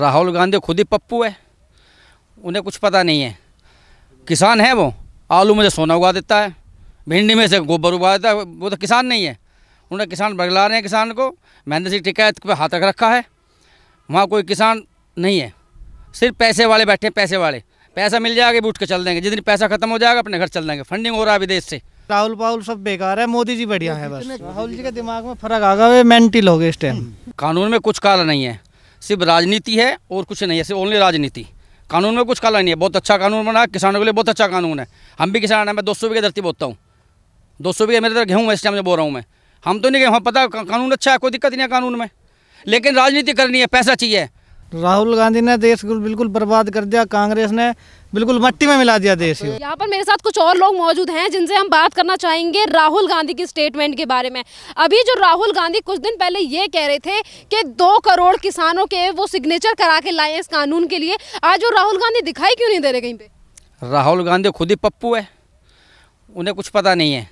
राहुल गांधी खुद ही पप्पू है उन्हें कुछ पता नहीं है किसान है वो आलू में से सोना उगा देता है भिंडी में से गोबर उगा देता है वो तो किसान नहीं है उन्हें किसान बगला रहे हैं किसान को महेंद्र सिंह टिकैत पर हाथ रख रखा है वहाँ कोई किसान नहीं है सिर्फ पैसे वाले बैठे हैं पैसे वाले पैसा मिल जाएगा भी उठ के चल देंगे जिस पैसा खत्म हो जाएगा अपने घर चल देंगे फंडिंग हो रहा है विदेश से राहुल पाहुल सब बेकार है मोदी जी बढ़िया है बस राहुल जी के दिमाग में फर्क आ गया वे मेंटल हो गए इस टाइम कानून में कुछ काला नहीं है सिर्फ राजनीति है और कुछ नहीं है सिर्फ ओनली राजनीति कानून में कुछ काला नहीं है बहुत अच्छा कानून बना किसानों के लिए बहुत अच्छा कानून है हम भी किसान हैं मैं दो सौ बीघे धरती बोलता हूँ दो सौ बीघे मेरे तरह गेहूँ है इस टाइम से बोल रहा हूँ मैं हम तो नहीं गए हम पता कानून अच्छा है कोई दिक्कत नहीं है कानून में लेकिन राजनीति करनी है पैसा चाहिए राहुल गांधी ने देश को बिल्कुल बर्बाद कर दिया कांग्रेस ने बिल्कुल मट्टी में मिला दिया देश यहाँ पर मेरे साथ कुछ और लोग मौजूद हैं जिनसे हम बात करना चाहेंगे राहुल गांधी की स्टेटमेंट के बारे में अभी जो राहुल गांधी कुछ दिन पहले ये कह रहे थे कि दो करोड़ किसानों के वो सिग्नेचर करा के लाए इस कानून के लिए आज वो राहुल गांधी दिखाई क्यों नहीं दे रहे कहीं पे राहुल गांधी खुद ही पप्पू है उन्हें कुछ पता नहीं है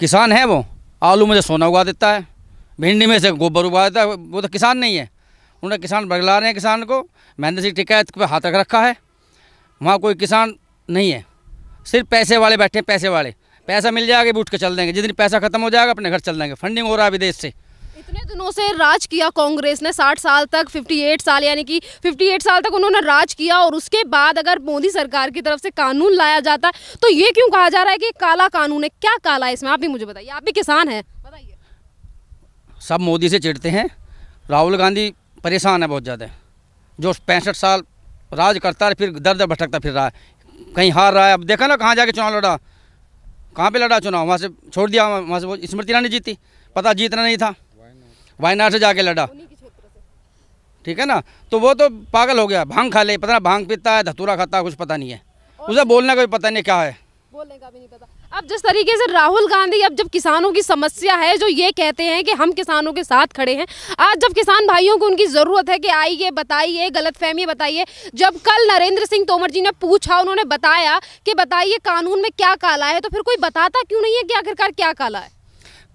किसान है वो आलू में से सोना उगा देता है भिंडी में से गोबर उगा देता है वो तो किसान नहीं है उन्हें किसान बगला रहे हैं किसान को महेंद्र सिंह टिकैत पर हाथ रख रखा है वहाँ कोई किसान नहीं है सिर्फ पैसे वाले बैठे हैं पैसे वाले पैसा मिल जाएगा उठ के चल देंगे जितनी दिन पैसा खत्म हो जाएगा अपने घर चल देंगे फंडिंग हो रहा है विदेश से इतने दिनों से राज किया कांग्रेस ने 60 साल तक 58 साल यानी कि 58 साल तक उन्होंने राज किया और उसके बाद अगर मोदी सरकार की तरफ से कानून लाया जाता है तो ये क्यों कहा जा रहा है कि काला कानून है क्या काला है इसमें आप भी मुझे बताइए आप भी किसान हैं बताइए सब मोदी से चिड़ते हैं राहुल गांधी परेशान है बहुत ज़्यादा जो पैंसठ साल राज करता है फिर दर दर भटकता फिर रहा है कहीं हार रहा है अब देखा ना कहाँ जाके चुनाव लड़ा कहाँ पे लड़ा चुनाव वहाँ से छोड़ दिया वहाँ से स्मृति ईरानी जीती पता जीतना नहीं था वायनाड से जाके लड़ा ठीक है ना तो वो तो पागल हो गया भांग खा ले पता ना भांग पीता है धतूरा खाता है कुछ पता नहीं है उसे बोलने का भी पता नहीं क्या है बोलने का भी नहीं पता अब जिस तरीके से राहुल गांधी अब जब किसानों की समस्या है जो ये कहते हैं कि हम किसानों के साथ खड़े हैं आज जब किसान भाइयों को उनकी ज़रूरत है कि आइए बताइए गलत फहमी बताइए जब कल नरेंद्र सिंह तोमर जी ने पूछा उन्होंने बताया कि बताइए कानून में क्या काला है तो फिर कोई बताता क्यों नहीं है कि आखिरकार क्या काला है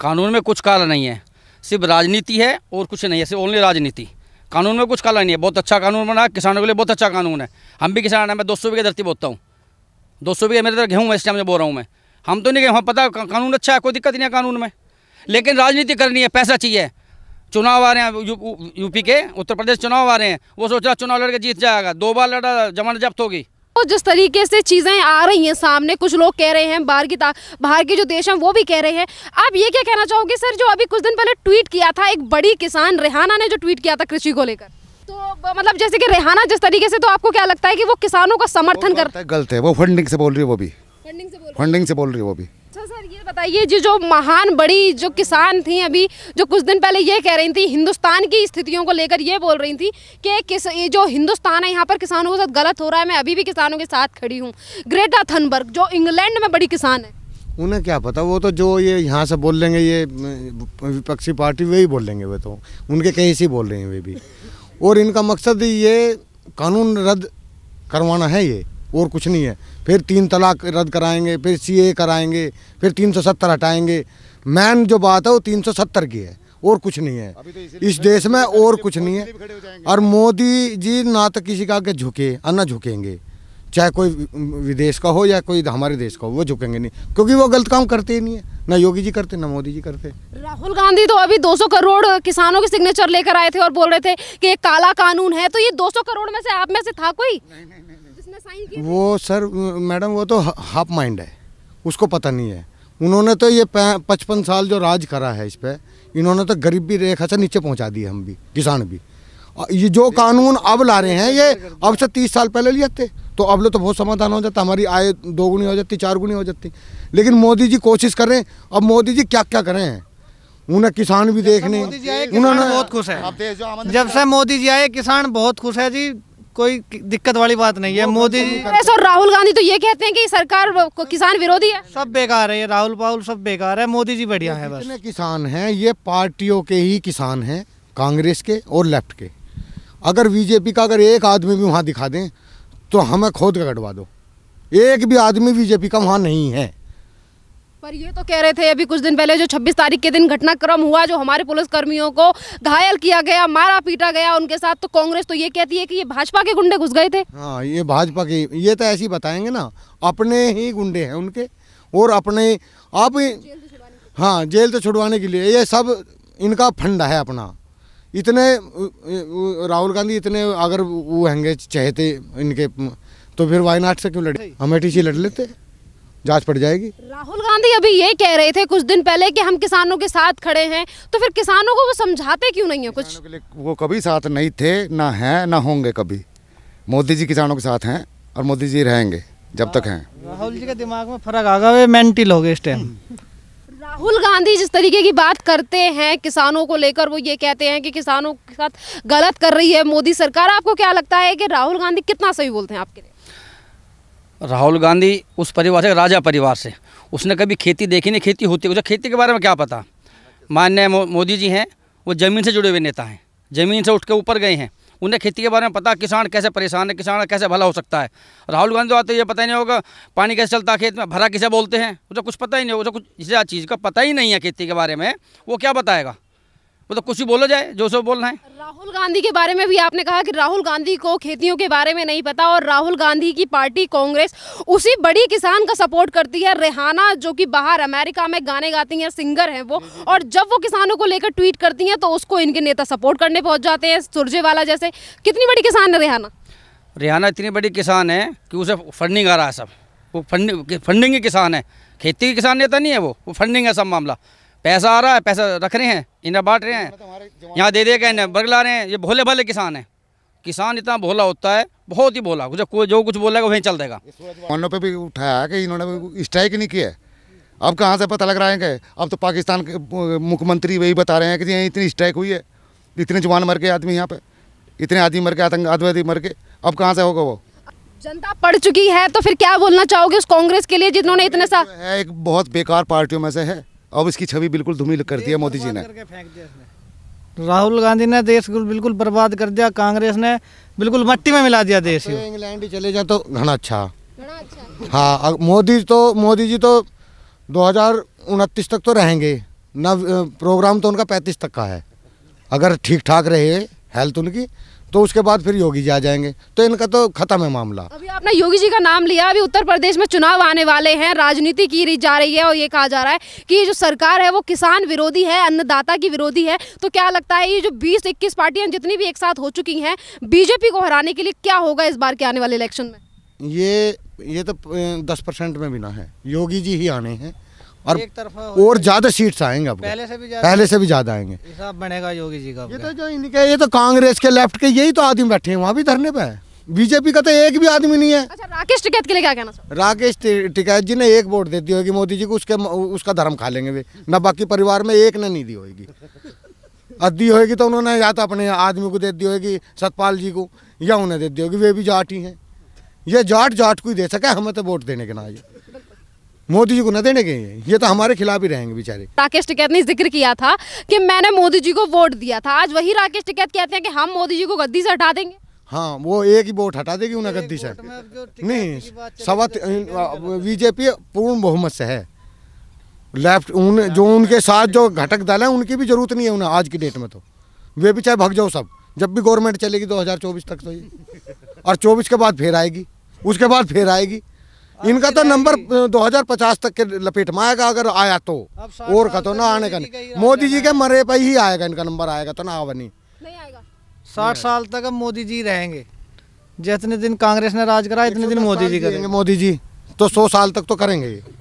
कानून में कुछ काला नहीं है सिर्फ राजनीति है और कुछ नहीं है सिर्फ ओनली राजनीति कानून में कुछ काला नहीं है बहुत अच्छा कानून बना किसानों के लिए बहुत अच्छा कानून है हम भी किसान हैं मैं दो सौ धरती बोलता हूँ दो सौ बीघा मेरे तरह गेहूँ इस टाइम से बोल रहा हूँ मैं हम तो नहीं गए हम पता कानून अच्छा है कोई दिक्कत नहीं है कानून में लेकिन राजनीति करनी है पैसा चाहिए चुनाव आ रहे हैं यू, यूपी के उत्तर प्रदेश चुनाव आ रहे हैं वो सोच रहा चुनाव लड़के जीत जाएगा दो बार लड़ा जमानत जब्त होगी तो जिस तरीके से चीज़ें आ रही हैं सामने कुछ लोग कह रहे हैं बाहर की बाहर के जो देश हैं वो भी कह रहे हैं आप ये क्या कहना चाहोगे सर जो अभी कुछ दिन पहले ट्वीट किया था एक बड़ी किसान रेहाना ने जो ट्वीट किया था कृषि को लेकर तो मतलब जैसे कि रेहाना जिस तरीके से तो आपको क्या लगता है कि वो किसानों का समर्थन तो कर गलत है वो फंडिंग से बोल रही है वो भी फंडिंग से बोल फंडिंग से बोल रही है वो भी अच्छा बताइए जो जो महान बड़ी जो किसान थी अभी जो कुछ दिन पहले ये कह रही थी हिंदुस्तान की स्थितियों को लेकर ये बोल रही थी कि किस जो हिंदुस्तान है यहाँ पर किसानों के साथ गलत हो रहा है मैं अभी भी किसानों के साथ खड़ी हूँ ग्रेटा थनबर्ग जो इंग्लैंड में बड़ी किसान है उन्हें क्या पता वो तो जो ये यहाँ से बोल लेंगे ये विपक्षी पार्टी वही बोल लेंगे वे तो उनके कहीं से बोल रहे हैं वे भी और इनका मकसद ये कानून रद्द करवाना है ये और कुछ नहीं है फिर तीन तलाक रद्द कराएंगे फिर सीए कराएंगे फिर तीन सौ सत्तर हटाएंगे मैन जो बात है वो तीन सौ सत्तर की है और कुछ नहीं है तो इस देश में और कुछ नहीं है और मोदी जी ना तो किसी का आगे झुके और ना झुकेंगे चाहे कोई विदेश का हो या कोई हमारे देश का हो वो झुकेंगे नहीं क्योंकि वो गलत काम करते ही नहीं है ना योगी जी करते ना मोदी जी करते राहुल गांधी तो अभी 200 करोड़ किसानों के सिग्नेचर लेकर आए थे और बोल रहे थे कि एक काला कानून है तो ये 200 करोड़ में से आप में से था कोई नहीं, नहीं, नहीं, जिसने साइन किया वो सर मैडम वो तो हाफ माइंड है उसको पता नहीं है उन्होंने तो ये पचपन साल जो राज करा है इस पर इन्होंने तो गरीबी रेखा से नीचे पहुँचा दी हम भी किसान भी ये जो कानून अब ला रहे हैं तो ये अब से तीस साल पहले लिए थे तो अब लोग तो बहुत समाधान हो जाता हमारी आय दोगुनी हो जाती चार गुनी हो जाती लेकिन मोदी जी कोशिश कर रहे हैं अब मोदी जी क्या क्या करें हैं उन्हें किसान भी देखने उन्होंने बहुत खुश है जब से मोदी जी आए किसान बहुत खुश है जी कोई दिक्कत वाली बात नहीं है मोदी जी और राहुल गांधी तो ये कहते हैं कि सरकार किसान विरोधी है सब बेकार है ये राहुल पाहुल सब बेकार है मोदी जी बढ़िया है बस किसान हैं ये पार्टियों के ही किसान हैं कांग्रेस के और लेफ्ट के अगर बीजेपी का अगर एक आदमी भी वहाँ दिखा दें तो हमें खोद के कटवा दो एक भी आदमी बीजेपी का वहाँ नहीं है पर ये तो कह रहे थे अभी कुछ दिन पहले जो 26 तारीख के दिन घटनाक्रम हुआ जो हमारे पुलिस कर्मियों को घायल किया गया मारा पीटा गया उनके साथ तो कांग्रेस तो ये कहती है कि ये भाजपा के गुंडे घुस गए थे हाँ ये भाजपा के ये तो ऐसे ही बताएंगे ना अपने ही गुंडे हैं उनके और अपने आप हाँ जेल तो छुड़वाने के लिए ये सब इनका फंड है अपना इतने राहुल गांधी इतने अगर वो हैंगे चाहते इनके तो फिर वायनाट से क्यों लड़े अमेठी सी लड़ लेते जांच पड़ जाएगी राहुल गांधी अभी ये कह रहे थे कुछ दिन पहले कि हम किसानों के साथ खड़े हैं तो फिर किसानों को वो समझाते क्यों नहीं है कुछ के लिए वो कभी साथ नहीं थे ना हैं ना होंगे कभी मोदी जी किसानों के साथ हैं और मोदी जी रहेंगे जब तक हैं राहुल जी के दिमाग में फर्क आ गया वे मेंटल हो गए इस टाइम राहुल गांधी जिस तरीके की बात करते हैं किसानों को लेकर वो ये कहते हैं कि किसानों के साथ गलत कर रही है मोदी सरकार आपको क्या लगता है कि राहुल गांधी कितना सही बोलते हैं आपके लिए राहुल गांधी उस परिवार से राजा परिवार से उसने कभी खेती देखी नहीं खेती होती उसे खेती के बारे में क्या पता माननीय मोदी जी हैं वो ज़मीन से जुड़े हुए नेता हैं ज़मीन से उठ के ऊपर गए हैं उन्हें खेती के बारे में पता किसान कैसे परेशान है किसान कैसे भला हो सकता है राहुल गांधी आते ये पता ही नहीं होगा पानी कैसे चलता है खेत में भरा किसे बोलते हैं उसे कुछ पता ही नहीं होगा उसे कुछ चीज़ का पता ही नहीं है खेती के बारे में वो क्या बताएगा मतलब कुछ भी बोला जाए जो बोल बोलना है राहुल गांधी के बारे में भी आपने कहा कि राहुल गांधी को खेतियों के बारे में नहीं पता और राहुल गांधी की पार्टी कांग्रेस उसी बड़ी किसान का सपोर्ट करती है रेहाना जो कि बाहर अमेरिका में गाने गाती हैं सिंगर हैं वो और जब वो किसानों को लेकर ट्वीट करती हैं तो उसको इनके नेता सपोर्ट करने पहुँच जाते हैं सुरजेवाला जैसे कितनी बड़ी किसान है रेहाना रेहाना इतनी बड़ी किसान है कि उसे फंडिंग आ रहा है सब वो फंडिंग फंडिंग ही किसान है खेती के किसान नेता नहीं है वो वो फंडिंग है सब मामला पैसा आ रहा है पैसा रख रहे हैं इन्हें बांट रहे हैं तो यहाँ दे देगा इन्हें बरगला रहे हैं ये भोले भले किसान हैं किसान इतना भोला होता है बहुत ही भोला जो कोई जो कुछ बोलेगा वहीं चल देगा मानों पे भी उठाया कि इन्होंने स्ट्राइक नहीं किया अब कहाँ से पता लग रहा है अब तो पाकिस्तान के मुख्यमंत्री वही बता रहे हैं कि इतनी स्ट्राइक हुई है इतने जवान मर गए आदमी यहाँ पे इतने आदमी मर गए आतंक आतंकवादी मर गए अब कहाँ से होगा वो जनता पढ़ चुकी है तो फिर क्या बोलना चाहोगे उस कांग्रेस के लिए जिन्होंने इतने सा है एक बहुत बेकार पार्टियों में से है अब इसकी छवि बिल्कुल धूमिल कर दिया मोदी जी ने राहुल गांधी ने देश को बिल्कुल बर्बाद कर दिया कांग्रेस ने बिल्कुल मट्टी में मिला दिया देश तो को इंग्लैंड ही चले जाए तो घना अच्छा, अच्छा। हाँ मोदी तो मोदी जी तो दो तक तो रहेंगे ना प्रोग्राम तो उनका पैंतीस तक का है अगर ठीक ठाक रहे हेल्थ उनकी तो उसके बाद फिर योगी जी आ जाएंगे तो इनका तो खत्म है मामला अभी आपने योगी जी का नाम लिया अभी उत्तर प्रदेश में चुनाव आने वाले हैं राजनीति की जा रही है और ये कहा जा रहा है कि ये जो सरकार है वो किसान विरोधी है अन्नदाता की विरोधी है तो क्या लगता है ये जो बीस इक्कीस पार्टियां जितनी भी एक साथ हो चुकी हैं बीजेपी को हराने के लिए क्या होगा इस बार के आने वाले इलेक्शन में ये ये तो दस परसेंट में भी ना है योगी जी ही आने हैं और और ज्यादा सीट्स आएंगे आपको पहले से भी पहले से भी ज्यादा आएंगे बनेगा योगी जी का ये तो जो इनके ये तो कांग्रेस के लेफ्ट के यही तो आदमी बैठे हैं वहाँ भी धरने पे बीजेपी का तो एक भी आदमी नहीं है अच्छा राकेश टिकैत के लिए क्या कहना राकेश टिकैत जी ने एक वोट दे दी होगी मोदी जी को उसके उसका धर्म खा लेंगे वे न बाकी परिवार में एक ने नहीं दी होगी दी होगी तो उन्होंने या तो अपने आदमी को दे दी होगी सतपाल जी को या उन्हें दे दी होगी वे भी जाट ही है ये जाट जाट को ही दे सके हमें तो वोट देने के ना ये मोदी जी को न देने के ये तो हमारे खिलाफ ही रहेंगे बेचारे राकेश टिकैत ने जिक्र किया था कि मैंने मोदी जी को वोट दिया था आज वही राकेश टिकैत कहते हैं कि हम मोदी जी को गद्दी से हटा देंगे हाँ वो एक ही वोट हटा देगी उन्हें गद्दी से नहीं सवा बीजेपी पूर्ण बहुमत से है लेफ्ट उन जो उनके साथ जो घटक दल है उनकी भी जरूरत नहीं है उन्हें आज की डेट में तो वे भी चाहे भग जाओ सब जब भी गवर्नमेंट चलेगी दो तक तो ये और चौबीस के बाद फिर आएगी उसके बाद फिर आएगी इनका तो नंबर 2050 तक के लपेट में आएगा अगर आया तो और का तो ना तो आने का नहीं मोदी जी के मरे पर ही आएगा इनका नंबर आएगा तो ना आवा नहीं साठ साल तक अब मोदी जी रहेंगे जितने दिन कांग्रेस ने राज करा इतने दिन मोदी जी करेंगे मोदी जी तो सौ साल तक तो करेंगे